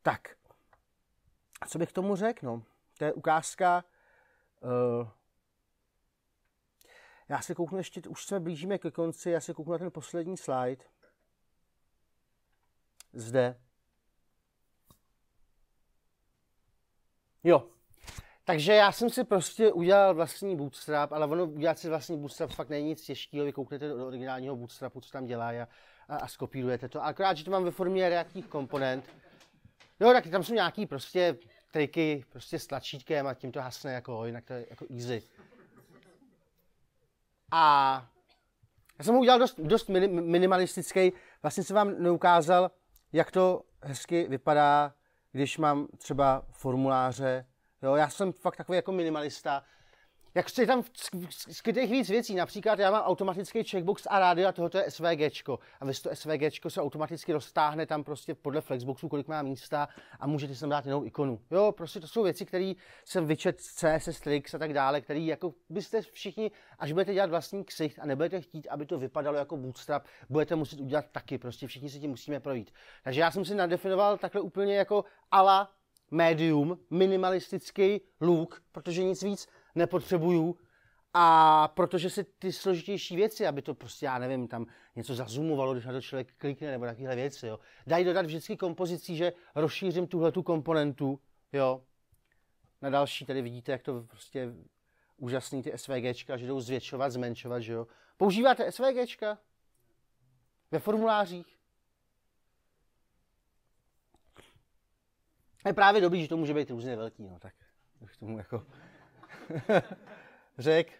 Tak, a co bych k tomu řekl? No, to je ukázka. Uh, já se kouknu ještě, už se blížíme ke konci, já se kouknu na ten poslední slide. Zde. Jo, takže já jsem si prostě udělal vlastní bootstrap, ale ono udělat si vlastní bootstrap fakt není nic těžkého. Vy kouknete do originálního bootstrapu, co tam dělá a, a, a skopírujete to. Akorát, že to mám ve formě reaktivních komponent. Jo, tak tam jsou nějaký prostě triky, prostě s tlačítkem a tím to hasne, jako, jinak to je jako easy. A já jsem ho udělal dost, dost minimalistický. Vlastně jsem vám neukázal, jak to hezky vypadá, když mám třeba formuláře Jo, já jsem fakt takový jako minimalista. Jak se tam skrytých víc věcí, například já mám automatický checkbox a rádio a tohoto je SVGčko. A vy to SVGčko se automaticky roztáhne tam prostě podle Flexboxu, kolik má místa a můžete tam dát jinou ikonu. Jo, prostě to jsou věci, které jsem vyčet z CSS Tricks a tak dále, které jako byste všichni, až budete dělat vlastní ksicht a nebudete chtít, aby to vypadalo jako bootstrap, budete muset udělat taky, prostě všichni si tím musíme projít. Takže já jsem si nadefinoval takhle úplně jako ala médium, minimalistický look, protože nic víc nepotřebuju a protože se ty složitější věci, aby to prostě, já nevím, tam něco zazumovalo, když na to člověk klikne, nebo takovéhle věci, jo, dají dodat vždycky kompozicí, že rozšířím tuhle tu komponentu, jo, na další tady vidíte, jak to prostě úžasný ty SVGčka, že jdou zvětšovat, zmenšovat, že jo. Používáte SVGčka ve formulářích? je právě dobrý, že to může být různě velký, no tak bych tomu jako řek.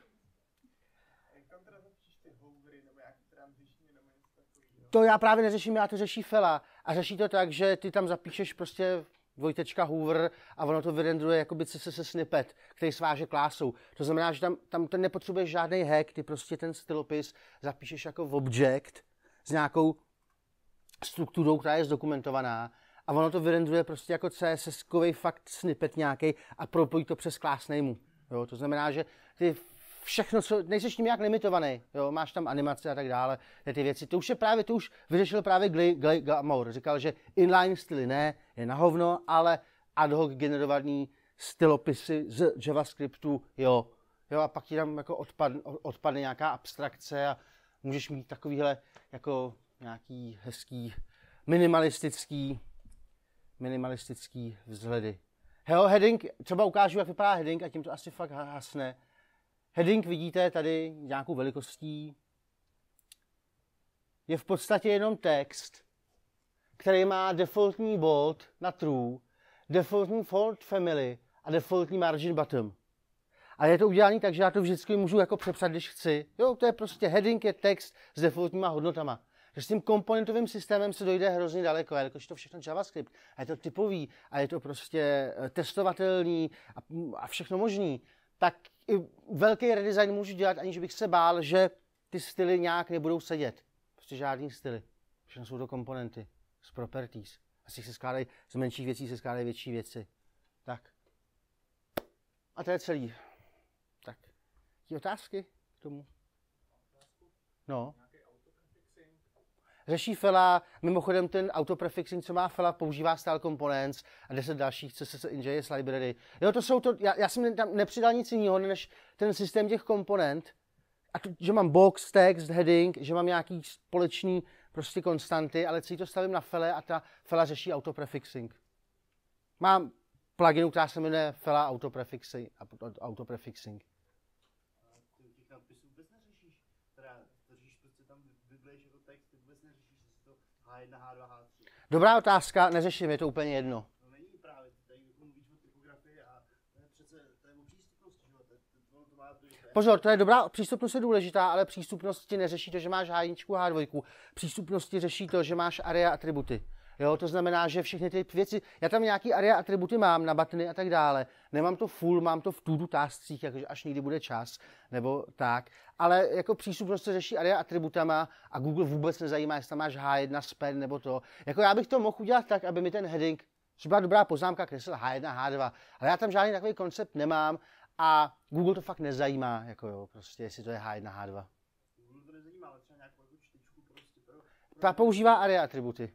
To já právě neřeším, já to řeší Fela. A řeší to tak, že ty tam zapíšeš prostě dvojtečka Hoover a ono to vyrendruje jako by CSS snippet, který sváže klásou. To znamená, že tam, tam ten nepotřebuješ žádný hack, ty prostě ten stylopis zapíšeš jako v object s nějakou strukturou, která je zdokumentovaná a ono to vyrendruje prostě jako css fakt snippet nějaký a propojí to přes name. Jo, to znamená, že ty všechno, co, s tím nějak limitovaný, jo, máš tam animace a tak dále, ty věci. To už je právě, to už vyřešil právě Gly, Glamour. Říkal, že inline styly ne, je na hovno, ale ad hoc generovaný stylopisy z JavaScriptu, jo. Jo, a pak ti tam jako odpad, odpadne nějaká abstrakce a můžeš mít takovýhle jako nějaký hezký minimalistický minimalistický vzhledy. Hello, heading, třeba ukážu, jak vypadá heading a tím to asi fakt hasne. Heading vidíte tady nějakou velikostí. Je v podstatě jenom text, který má defaultní bold na true, defaultní fold family a defaultní margin bottom. A je to udělané tak, že já to vždycky můžu jako přepsat, když chci. Jo, to je prostě heading je text s defaultníma hodnotama že s tím komponentovým systémem se dojde hrozně daleko, jakože to všechno JavaScript a je to typový a je to prostě eh, testovatelný a, mm, a všechno možný, tak i velký redesign můžu dělat, aniž bych se bál, že ty styly nějak nebudou sedět. Prostě žádný styly. Všechno jsou to komponenty z properties. A z těch se skládají, z menších věcí se skládají větší věci. Tak. A to je celý. Tak. Ty otázky k tomu? No. Řeší Fela, mimochodem ten autoprefixing, co má Fela, používá Style Components a 10 dalších CSS NJS library. Jo, to jsou to, já, já jsem tam nepřidal nic jiného, než ten systém těch komponent, a to, že mám box, text, heading, že mám nějaký společný prostě konstanty, ale celý to stavím na Fele a ta Fela řeší autoprefixing. Mám pluginu, která se jmenuje Fela autoprefixing. autoprefixing. H1, H2, H3? Dobrá otázka, neřeším, je to úplně jedno. No, tady jako a přece Pozor, to je dobrá, přístupnost je důležitá, ale přístupnost ti neřeší to, že máš H1, H2. ti řeší to, že máš area atributy. Jo, to znamená, že všechny ty věci, já tam nějaký area atributy mám na batny a tak dále. Nemám to full, mám to v tudu táscích, jakože až někdy bude čas, nebo tak. Ale jako přístupnost se řeší area atributama a Google vůbec nezajímá, jestli tam máš H1 span nebo to. Jako já bych to mohl udělat tak, aby mi ten heading, což byla dobrá poznámka, kresl H1, H2, ale já tam žádný takový koncept nemám a Google to fakt nezajímá, jako jo, prostě, jestli to je H1, H2. nezajímá, ale nějakou jako prostě Ta používá area atributy.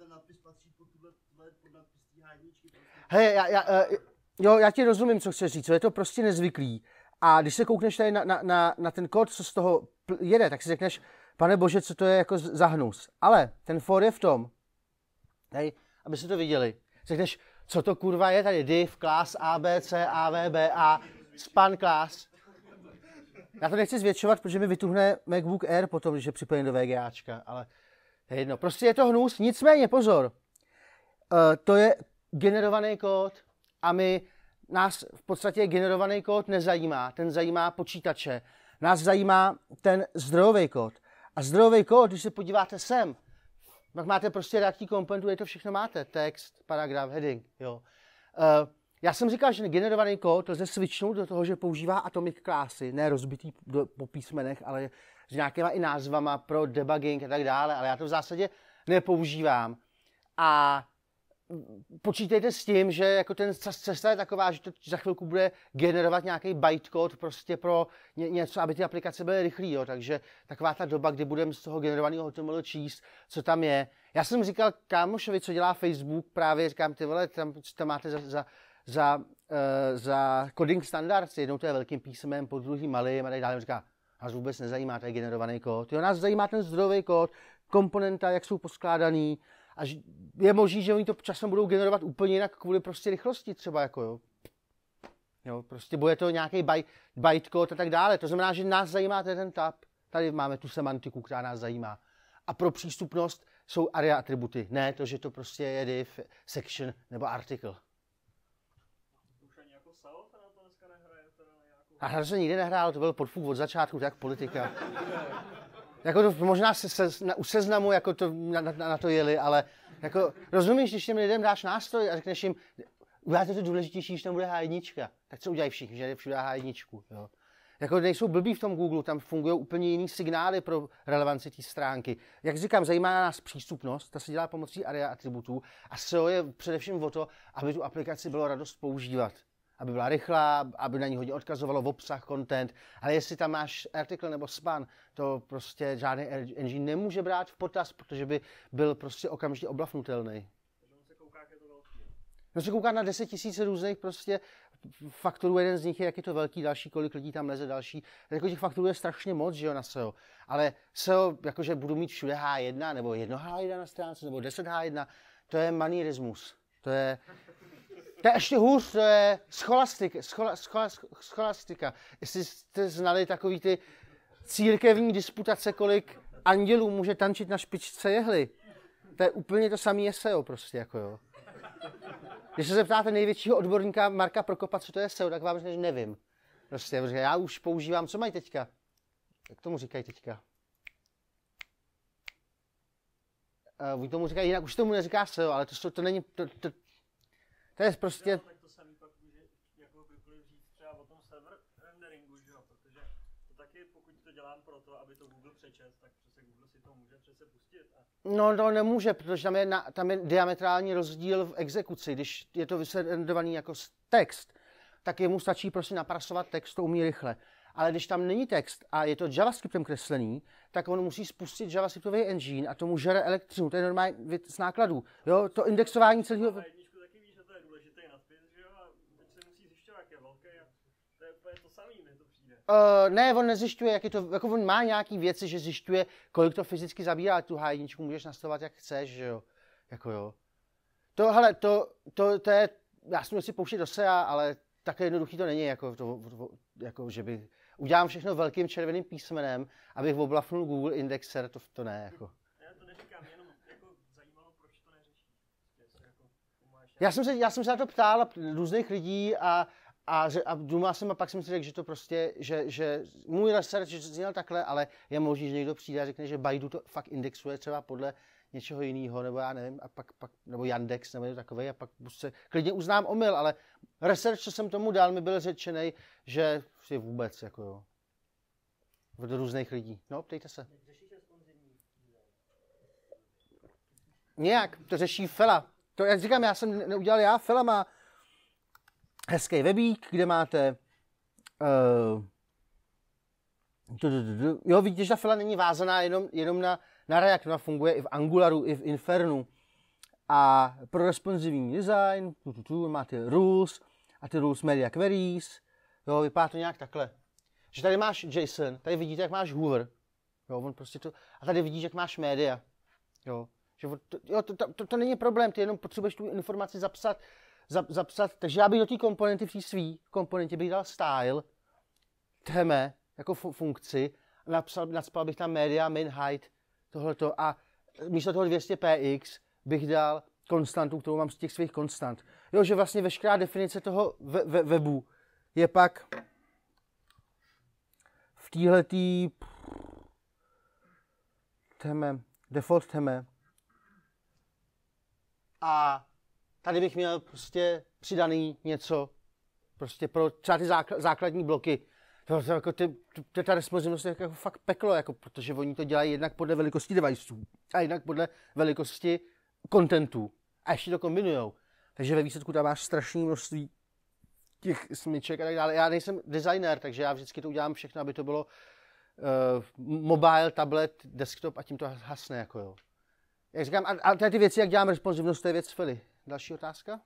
ten nadpis patří pod tuhle, tuhle pod nadpis té prostě. já, já, uh, jo, já ti rozumím, co chceš říct, je to prostě nezvyklý. A když se koukneš tady na, na, na, na ten kód, co z toho jede, tak si řekneš, pane bože, co to je jako za hnus. Ale ten for je v tom, hej, aby se to viděli, řekneš, co to kurva je tady, div, class, B C A, span class. Já to nechci zvětšovat, protože mi vytuhne MacBook Air potom, když je připojen do VGAčka, ale jedno, prostě je to hnus. Nicméně pozor, eh, to je generovaný kód a my, nás v podstatě generovaný kód nezajímá, ten zajímá počítače. Nás zajímá ten zdrojový kód. A zdrojový kód, když se podíváte sem, tak máte prostě reaktní komponentu, je to všechno máte. Text, paragraf, heading. Jo. Uh, já jsem říkal, že generovaný kód lze switchnout do toho, že používá atomic klásy, ne rozbitý do, po písmenech, ale s nějakýma i názvama pro debugging a tak dále, ale já to v zásadě nepoužívám. A počítejte s tím, že jako ten cesta je taková, že to za chvilku bude generovat nějaký bytecode prostě pro ně, něco, aby ty aplikace byly rychlý, jo. takže taková ta doba, kdy budeme z toho generovaného HTML číst, co tam je. Já jsem říkal kámošovi, co dělá Facebook právě, říkám ty vole, tam, tam máte za, za, za, uh, za coding standards, jednou to je velkým písmem, pod druhým malým a tak dále, říká, Nás vůbec nezajímá ten generovaný kód. Jo, nás zajímá ten zdrojový kód, komponenta, jak jsou poskládaný. A je možné, že oni to časem budou generovat úplně jinak kvůli prostě rychlosti třeba. Jako, jo. Jo, prostě bude to nějaký byte kód a tak dále. To znamená, že nás zajímá ten tab. Tady máme tu semantiku, která nás zajímá. A pro přístupnost jsou area atributy, ne to, že to prostě je div, section nebo article. A hra nikdy nehrál, to byl podfuk od začátku, tak politika. Jako to možná se, se, na, u seznamu jako to, na, na, na to jeli, ale jako, rozumíš, když těm lidem dáš nástroj a řekneš jim, uděláte to důležitější, když tam bude H1, tak co udělají všichni, že všude H1, jo. Jako nejsou blbí v tom Google, tam fungují úplně jiný signály pro relevanci té stránky. Jak říkám, zajímá nás přístupnost, ta se dělá pomocí area atributů a SEO je především o to, aby tu aplikaci bylo radost používat aby byla rychlá, aby na ní hodně odkazovalo v obsah, content, ale jestli tam máš artikel nebo span, to prostě žádný engine nemůže brát v potaz, protože by byl prostě okamžitě oblafnutelný. No se kouká na 10 tisíc různých prostě faktorů, jeden z nich je, jak je to velký, další, kolik lidí tam leze, další. Jako těch faktorů je strašně moc, že jo, na SEO. Ale SEO, jakože budu mít všude H1, nebo jedno H1 na stránce, nebo 10 H1, to je manierismus. To je, to je ještě hůř, to je scholastika. Schola, schola, scholastika. Jestli jste znali takový ty církevní disputace, kolik andělů může tančit na špičce jehly. To je úplně to samé SEO prostě, jako jo. Když se zeptáte největšího odborníka Marka Prokopa, co to je SEO, tak vám řekne, že nevím. Prostě, protože já už používám, co mají teďka? Jak tomu říkají teďka? Uh, eh, oni tomu říkají jinak, už tomu neříká SEO, ale to, to, to není, to, to, to je prostě... to samý pak může jako kdykoliv říct třeba o tom server renderingu, že jo? Protože to taky, pokud to dělám aby to Google přečet, tak přece Google si to může přece pustit. A... No, no, nemůže, protože tam je, na, tam je diametrální rozdíl v exekuci. Když je to vysledovaný jako text, tak jemu stačí prostě naprasovat text, to umí rychle. Ale když tam není text a je to JavaScriptem kreslený, tak on musí spustit JavaScriptový engine a tomu žere elektřinu. To je normálně věc z nákladů. Jo, to indexování celého... Ale Uh, ne, on nezjišťuje, jak je to, jako on má nějaký věci, že zjišťuje, kolik to fyzicky zabírá, tu H1 můžeš nastavovat, jak chceš, že jo. Jako jo. To, hele, to, to, to je, já jsem si pouštět do SEA, ale takhle jednoduchý to není, jako, to, jako že by, udělám všechno velkým červeným písmenem, abych oblafnul Google indexer, to, to ne, Já Jako, já jako jako jsem, se, já jsem se na to ptal různých lidí a a, a důmal jsem a pak jsem si řekl, že to prostě, že, že můj research zněl takhle, ale je možný, že někdo přijde a řekne, že Baidu to fakt indexuje třeba podle něčeho jiného, nebo já nevím, a pak, pak nebo Yandex, nebo něco takové, a pak se klidně uznám omyl, ale research, co jsem tomu dal, mi byl řečený, že si vůbec, jako jo, od různých lidí. No, ptejte se. Nějak, to řeší Fela. To, jak říkám, já jsem neudělal já, Fela má hezký webík, kde máte eh, jo, vidíte, že ta fila není vázaná jenom, jenom na, na React, ona funguje i v Angularu, i v Infernu. A pro responsivní design tu, tu, tu, máte rules a ty rules media queries. Jo, vypadá to nějak takhle. Že tady máš JSON, tady vidíte, jak máš hover. Jo, on prostě to, a tady vidíš, jak máš média. Jo, že, jo to, to, to, to, není problém, ty jenom potřebuješ tu informaci zapsat za, zapsat, takže já bych do té komponenty v té svý komponentě bych dal style, theme, jako fu- funkci, napsal, nadspal bych tam media, min, height, tohleto a místo toho 200px bych dal konstantu, kterou mám z těch svých konstant. Jo, že vlastně veškerá definice toho ve- ve- webu je pak v téhletý teme, default theme a Tady bych měl prostě přidaný něco prostě pro třeba ty základní bloky. To, to, jako ty, to, ta responsivnost je jako fakt peklo, jako, protože oni to dělají jednak podle velikosti deviceů a jednak podle velikosti kontentů. A ještě to kombinujou. Takže ve výsledku tam máš strašné množství těch smyček a tak dále. Já nejsem designer, takže já vždycky to udělám všechno, aby to bylo uh, mobile, tablet, desktop a tím to hasne. Jako jo. Jak říkám, a, a ty věci, jak dělám responsivnost, to je věc Fili. Další otázka?